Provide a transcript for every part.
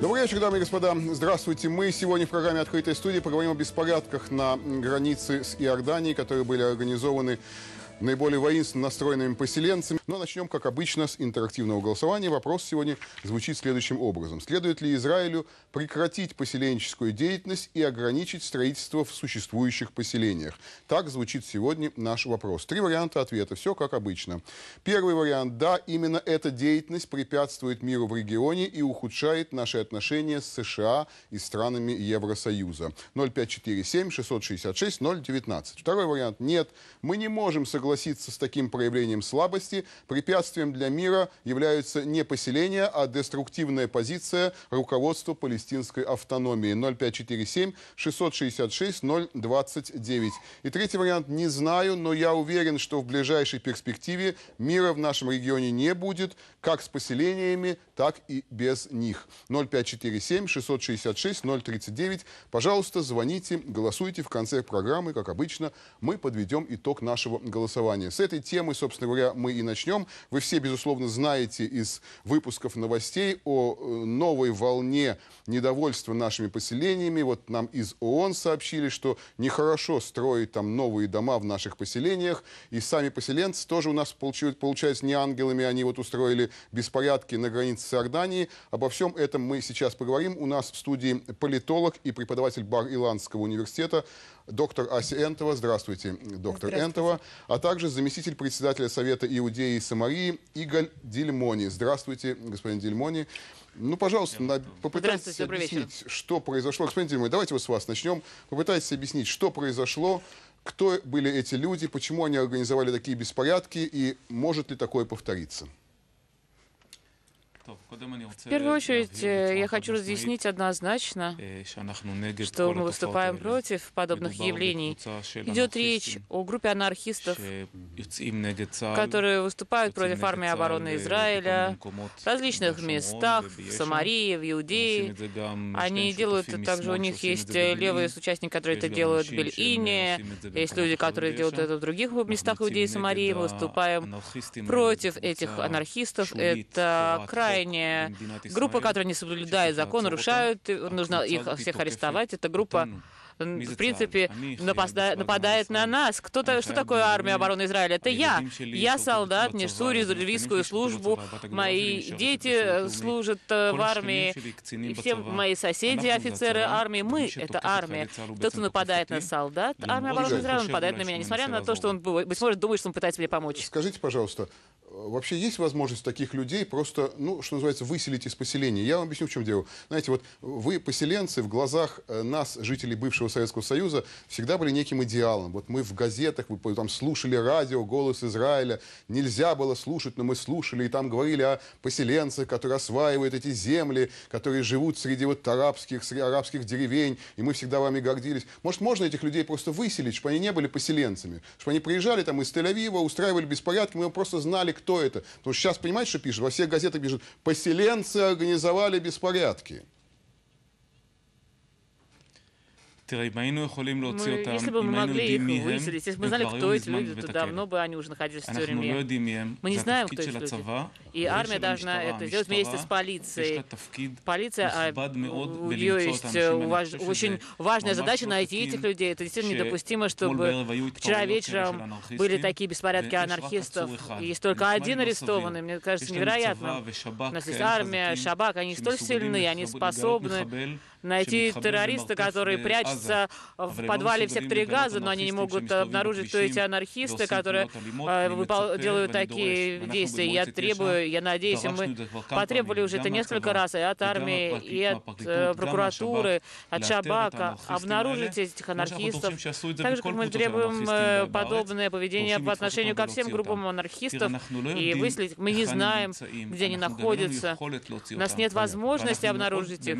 Добрый вечер, дамы и господа. Здравствуйте. Мы сегодня в программе «Открытая студия» поговорим о беспорядках на границе с Иорданией, которые были организованы наиболее воинственно настроенными поселенцами. Но начнем, как обычно, с интерактивного голосования. Вопрос сегодня звучит следующим образом. Следует ли Израилю прекратить поселенческую деятельность и ограничить строительство в существующих поселениях? Так звучит сегодня наш вопрос. Три варианта ответа. Все как обычно. Первый вариант. Да, именно эта деятельность препятствует миру в регионе и ухудшает наши отношения с США и странами Евросоюза. 0547 666 019. Второй вариант. Нет, мы не можем согласиться согласиться с таким проявлением слабости, препятствием для мира являются не поселения, а деструктивная позиция руководства палестинской автономии. 0547 666 029. И третий вариант не знаю, но я уверен, что в ближайшей перспективе мира в нашем регионе не будет, как с поселениями, так и без них. 0547 666 039. Пожалуйста, звоните, голосуйте. В конце программы, как обычно, мы подведем итог нашего голосования голосования. С этой темы, собственно говоря, мы и начнем. Вы все, безусловно, знаете из выпусков новостей о э, новой волне недовольства нашими поселениями. Вот нам из ООН сообщили, что нехорошо строить там новые дома в наших поселениях. И сами поселенцы тоже у нас получаются не ангелами. Они вот устроили беспорядки на границе с Иорданией. Обо всем этом мы сейчас поговорим. У нас в студии политолог и преподаватель Бар-Иландского университета доктор Ася Энтова. Здравствуйте, доктор Здравствуйте. Энтова. А также заместитель председателя Совета Иудеи и Самарии Игорь Дельмони. Здравствуйте, господин Дельмони. Ну, пожалуйста, на, попытайтесь объяснить, что произошло. Господин Дельмони, давайте вот с вас начнем. Попытайтесь объяснить, что произошло, кто были эти люди, почему они организовали такие беспорядки и может ли такое повториться? В первую очередь, э, я хочу разъяснить однозначно, э, что мы выступаем против подобных явлений. Идет речь о группе анархистов, которые выступают против армии обороны э, Израиля в различных местах, в Самарии, в Иудее. Они делают это также, у них есть левые участники, которые это делают в Бельине, есть люди, которые делают это в других местах Иудеи и Самарии. Мы выступаем против этих анархистов. Это край движение. Э, группа, которая ну, не соблюдает закон, нарушают, нужно их всех арестовать. Эта группа в принципе, нападает, нападает на нас. Кто-то, что такое армия обороны Израиля? Это я. Я солдат, несу резервистскую службу. Мои дети э, служат э, в армии. все мои соседи офицеры армии. Мы — это армия. Тот, кто нападает на солдат, ну, армия обороны Израиля, нападает на меня, несмотря на то, что он, быть может, думает, что он пытается мне помочь. Скажите, пожалуйста, вообще есть возможность таких людей просто, ну, что называется, выселить из поселения? Я вам объясню, в чем дело. Знаете, вот вы, поселенцы, в глазах э, нас, жителей бывшего Советского Союза, всегда были неким идеалом. Вот мы в газетах, вы там слушали радио «Голос Израиля», нельзя было слушать, но мы слушали, и там говорили о поселенцах, которые осваивают эти земли, которые живут среди вот арабских, среди арабских деревень, и мы всегда вами гордились. Может, можно этих людей просто выселить, чтобы они не были поселенцами, чтобы они приезжали там из Тель-Авива, устраивали беспорядки, мы просто знали, кто кто это. Потому что сейчас, понимаете, что пишет? Во всех газетах пишут, поселенцы организовали беспорядки. если бы תראה, אם היינו יכולים если бы אם היינו יודעים מי הם, וכבר היו מזמן בבית הכלא. אנחנו לא יודעים Мы не знаем кто эти люди, и армия должна это сделать вместе с полицией. Полиция, у нее есть уваж, очень важная задача найти этих людей. Это действительно недопустимо, чтобы вчера вечером были такие беспорядки анархистов. И есть только один арестованный, мне кажется, невероятно. У нас есть армия, шабак, они столь сильны, они способны найти террориста, которые э, прячутся в подвале в секторе Газа, но они не могут обнаружить, кто эти анархисты, которые э, делают такие действия. Я требую, я надеюсь, мы потребовали уже это несколько раз и от армии, и от э, прокуратуры, от Шабака, обнаружить этих анархистов. Так же, как мы требуем подобное поведение по отношению ко всем группам анархистов и выследить. Мы не знаем, где они находятся. У нас нет возможности обнаружить их.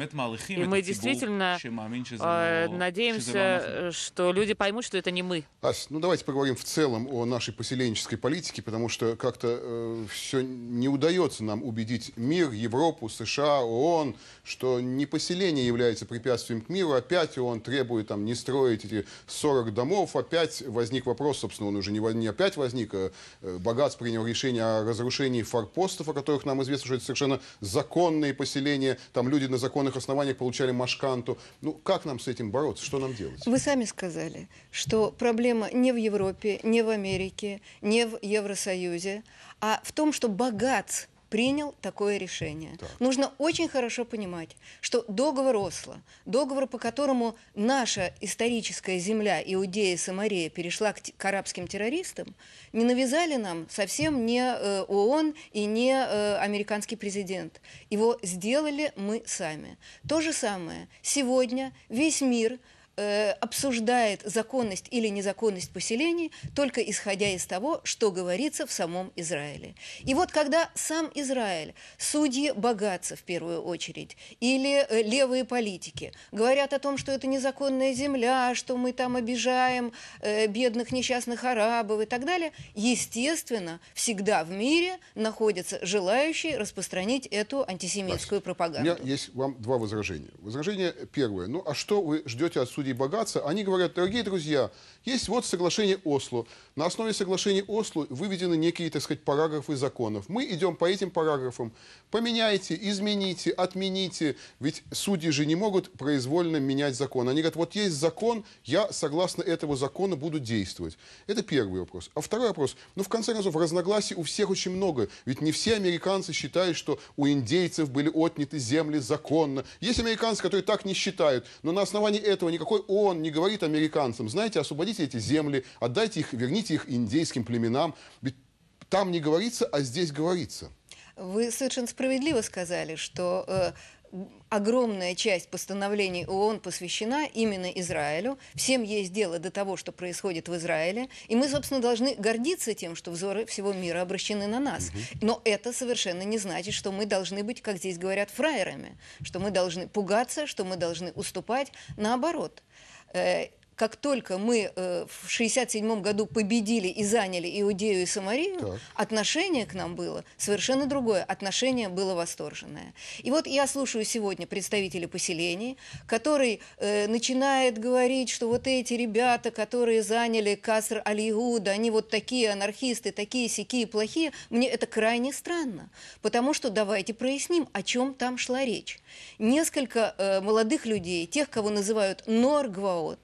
И мы действительно э, надеемся, что люди поймут, что это не мы. Ась, ну давайте поговорим в целом о нашей поселенческой политике, потому что как-то э, все не удается нам убедить мир, Европу, США, ООН, что не поселение является препятствием к миру. Опять ООН требует там не строить эти 40 домов. Опять возник вопрос, собственно, он уже не, не опять возник. А, э, Богатс принял решение о разрушении форпостов, о которых нам известно, что это совершенно законные поселения. Там люди на законных основаниях получали Машканту. Ну, как нам с этим бороться? Что нам делать? Вы сами сказали, что проблема не в Европе, не в Америке, не в Евросоюзе, а в том, что богат принял такое решение. Так. Нужно очень хорошо понимать, что договор Осло, договор, по которому наша историческая земля Иудея и Самария перешла к, к арабским террористам, не навязали нам совсем не э, ООН и не э, американский президент. Его сделали мы сами. То же самое. Сегодня весь мир – Э, обсуждает законность или незаконность поселений только исходя из того, что говорится в самом Израиле. И вот когда сам Израиль, судьи богатцы в первую очередь, или э, левые политики говорят о том, что это незаконная земля, что мы там обижаем э, бедных несчастных арабов и так далее, естественно, всегда в мире находятся желающие распространить эту антисемитскую Вася, пропаганду. У меня есть вам два возражения. Возражение первое. Ну а что вы ждете от судей людей богатства, они говорят, дорогие друзья, есть вот соглашение Осло. На основе соглашения Осло выведены некие, так сказать, параграфы законов. Мы идем по этим параграфам. Поменяйте, измените, отмените. Ведь судьи же не могут произвольно менять закон. Они говорят, вот есть закон, я согласно этого закона буду действовать. Это первый вопрос. А второй вопрос. Ну, в конце концов, разногласий у всех очень много. Ведь не все американцы считают, что у индейцев были отняты земли законно. Есть американцы, которые так не считают. Но на основании этого никакой Почему ООН не говорит американцам, знаете, освободите эти земли, отдайте их, верните их индейским племенам? Ведь там не говорится, а здесь говорится. Вы совершенно справедливо сказали, что э, огромная часть постановлений ООН посвящена именно Израилю. Всем есть дело до того, что происходит в Израиле. И мы, собственно, должны гордиться тем, что взоры всего мира обращены на нас. Но это совершенно не значит, что мы должны быть, как здесь говорят, фраерами. Что мы должны пугаться, что мы должны уступать. Наоборот – uh, как только мы э, в 67 году победили и заняли Иудею и Самарию, так. отношение к нам было совершенно другое. Отношение было восторженное. И вот я слушаю сегодня представителей поселений, который э, начинает говорить, что вот эти ребята, которые заняли Каср Алиуда, они вот такие анархисты, такие сякие плохие, мне это крайне странно. Потому что давайте проясним, о чем там шла речь. Несколько э, молодых людей, тех, кого называют Норгваот,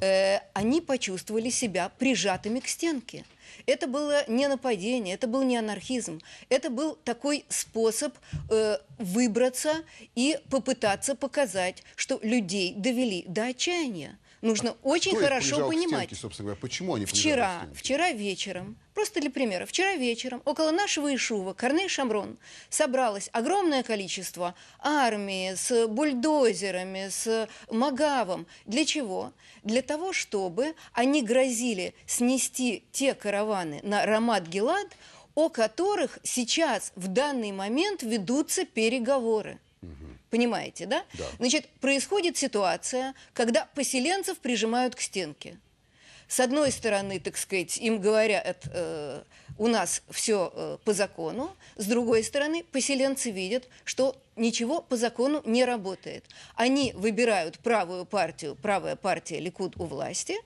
Э, они почувствовали себя прижатыми к стенке. Это было не нападение, это был не анархизм. Это был такой способ э, выбраться и попытаться показать, что людей довели до отчаяния. Нужно а очень хорошо понимать. Стенке, собственно говоря, почему они вчера, вчера вечером Просто для примера, вчера вечером около нашего Ишува Корней Шамрон собралось огромное количество армии с бульдозерами, с Магавом. Для чего? Для того, чтобы они грозили снести те караваны на Рамат-Гелад, о которых сейчас в данный момент ведутся переговоры. Понимаете, да? да? Значит, происходит ситуация, когда поселенцев прижимают к стенке. С одной стороны, так сказать, им говорят, э, у нас все э, по закону, с другой стороны, поселенцы видят, что ничего по закону не работает. Они выбирают правую партию, правая партия Ликуд у власти –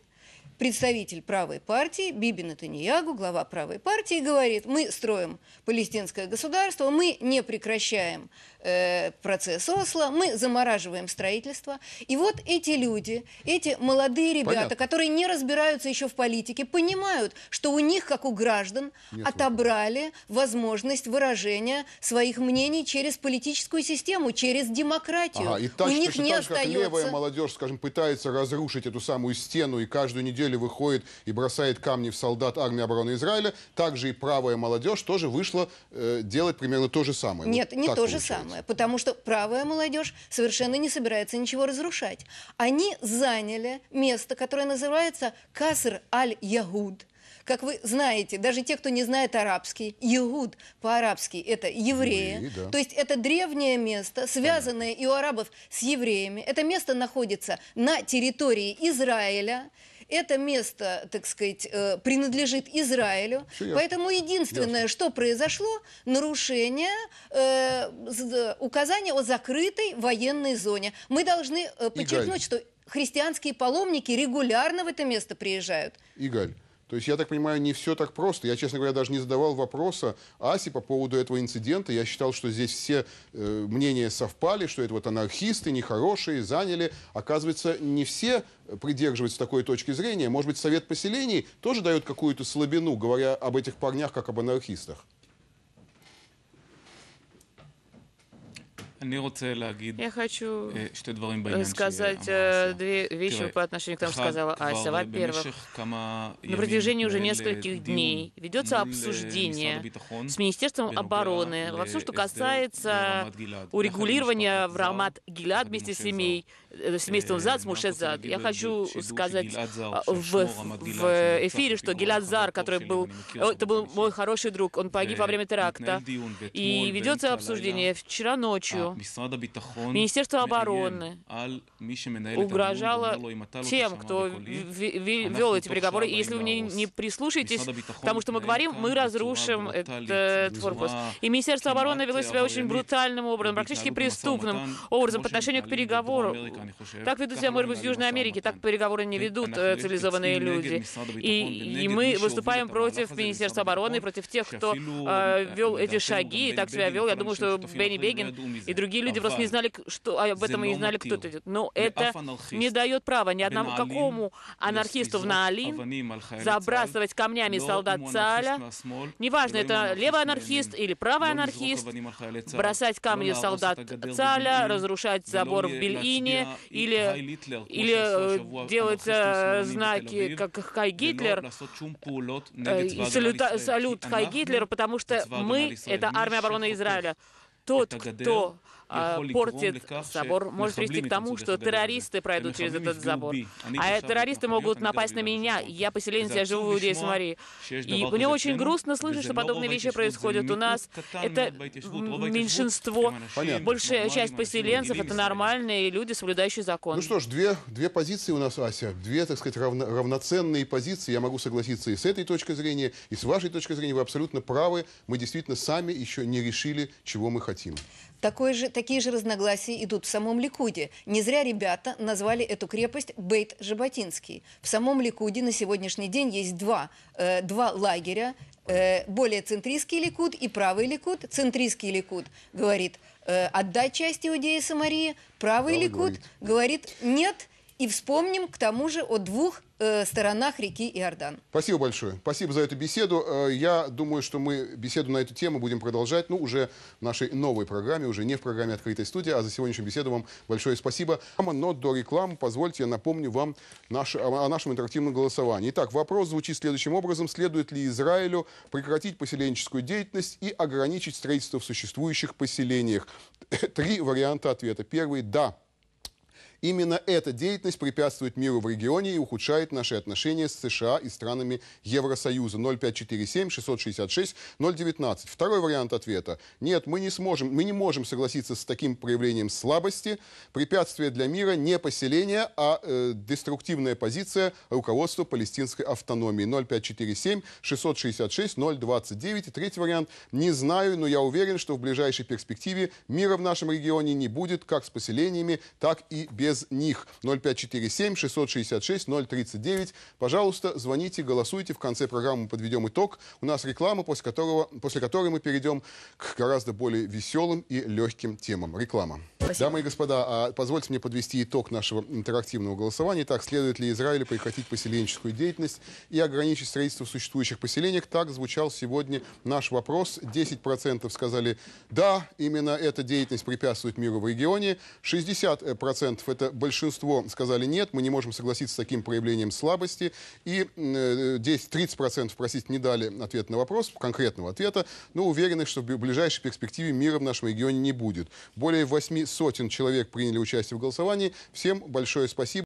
представитель правой партии Биби Натаньягу, глава правой партии, говорит, мы строим палестинское государство, мы не прекращаем э, процесс Осло, мы замораживаем строительство. И вот эти люди, эти молодые ребята, Понятно. которые не разбираются еще в политике, понимают, что у них, как у граждан, Нет, отобрали возможность выражения своих мнений через политическую систему, через демократию. Ага, и так, у них не так, остается... левая молодежь, скажем, пытается разрушить эту самую стену и каждую неделю цели выходит и бросает камни в солдат армии обороны Израиля, также и правая молодежь тоже вышла э, делать примерно то же самое. Нет, вот не то получается. же самое, потому что правая молодежь совершенно не собирается ничего разрушать. Они заняли место, которое называется Каср аль-Ягуд. Как вы знаете, даже те, кто не знает арабский, Ягуд по-арабски это евреи. евреи да. То есть это древнее место, связанное да. и у арабов с евреями. Это место находится на территории Израиля. Это место, так сказать, э, принадлежит Израилю. Все Поэтому единственное, ясно. что произошло, нарушение э, указания о закрытой военной зоне. Мы должны э, подчеркнуть, Игаль. что христианские паломники регулярно в это место приезжают. Игаль, то есть, я так понимаю, не все так просто. Я, честно говоря, даже не задавал вопроса Аси по поводу этого инцидента. Я считал, что здесь все э, мнения совпали, что это вот анархисты, нехорошие, заняли. Оказывается, не все придерживаются такой точки зрения. Может быть, Совет поселений тоже дает какую-то слабину, говоря об этих парнях как об анархистах? Я хочу сказать две вещи по отношению к тому, что сказала Ася. Во-первых, на протяжении уже нескольких дней ведется обсуждение с Министерством обороны во всем, что касается урегулирования в Рамат Гилад вместе с семьей Э, семейством э, Зад, с Муше Зад. Я хочу сказать а, в, в эфире, что Гилад Зар, который был, э, это был мой хороший друг, он погиб во время теракта, и ведется обсуждение вчера ночью. А, Министерство обороны угрожало тем, кто вел эти переговоры, и если вы мне не прислушаетесь потому что мы говорим, мы разрушим этот форпост. И Министерство обороны вело себя очень брутальным образом, практически преступным образом по отношению к переговорам. Так ведут себя, может быть, в Южной Америке, так переговоры не ведут цивилизованные люди. И, и мы выступаем против Министерства обороны, против тех, кто э, вел эти шаги и так себя вел. Я думаю, что Бенни Бегин и другие люди просто не знали, что об этом и не знали, кто это Но это не дает права ни одному какому анархисту в Наалин забрасывать камнями солдат Цаля. Неважно, это левый анархист или правый анархист, бросать камни солдат Цаля, разрушать забор в Бельине или, или э, делать э, знаки, как Хай Гитлер, э, салюта, салют Хай Гитлер, хм потому что мы — это армия обороны Израиля. Тот, кто а, портит забор, может привести к тому, что террористы пройдут через этот забор. А э, террористы могут напасть на меня, я поселенец, я живу в Иудее Самарии. И мне очень грустно слышать, что подобные вещи происходят у нас. Это меньшинство. Понятно. Большая часть поселенцев — это нормальные люди, соблюдающие закон. Ну что ж, две, две позиции у нас, Ася, две, так сказать, равно, равноценные позиции. Я могу согласиться и с этой точки зрения, и с вашей точки зрения. Вы абсолютно правы. Мы действительно сами еще не решили, чего мы хотим. Такое же, такие же разногласия идут в самом Ликуде. Не зря ребята назвали эту крепость Бейт-Жаботинский. В самом Ликуде на сегодняшний день есть два, э, два лагеря. Э, более центристский Ликуд и правый Ликуд. Центристский Ликуд говорит э, «отдать часть Иудеи Самарии». Правый Ликуд говорит «нет». И вспомним, к тому же, о двух э, сторонах реки Иордан. Спасибо большое. Спасибо за эту беседу. Э, я думаю, что мы беседу на эту тему будем продолжать, ну, уже в нашей новой программе, уже не в программе открытая студия, а за сегодняшнюю беседу вам большое спасибо. Но до рекламы позвольте я напомню вам наш, о нашем интерактивном голосовании. Итак, вопрос звучит следующим образом. Следует ли Израилю прекратить поселенческую деятельность и ограничить строительство в существующих поселениях? Э, три варианта ответа. Первый – да. Именно эта деятельность препятствует миру в регионе и ухудшает наши отношения с США и странами Евросоюза. 0547-666-019. Второй вариант ответа. Нет, мы не сможем, мы не можем согласиться с таким проявлением слабости. Препятствие для мира не поселение, а э, деструктивная позиция руководства палестинской автономии. 0547-666-029. И третий вариант. Не знаю, но я уверен, что в ближайшей перспективе мира в нашем регионе не будет как с поселениями, так и без без них. 0547 666 039. Пожалуйста, звоните, голосуйте. В конце программы подведем итог. У нас реклама, после, которого, после которой мы перейдем к гораздо более веселым и легким темам. Реклама. Спасибо. Дамы и господа, а позвольте мне подвести итог нашего интерактивного голосования. Так, следует ли Израилю прекратить поселенческую деятельность и ограничить строительство в существующих поселениях? Так звучал сегодня наш вопрос. 10% сказали «да, именно эта деятельность препятствует миру в регионе». 60% это это большинство сказали нет, мы не можем согласиться с таким проявлением слабости. И 10-30%, э, простите, не дали ответ на вопрос, конкретного ответа, но уверены, что в ближайшей перспективе мира в нашем регионе не будет. Более восьми сотен человек приняли участие в голосовании. Всем большое спасибо.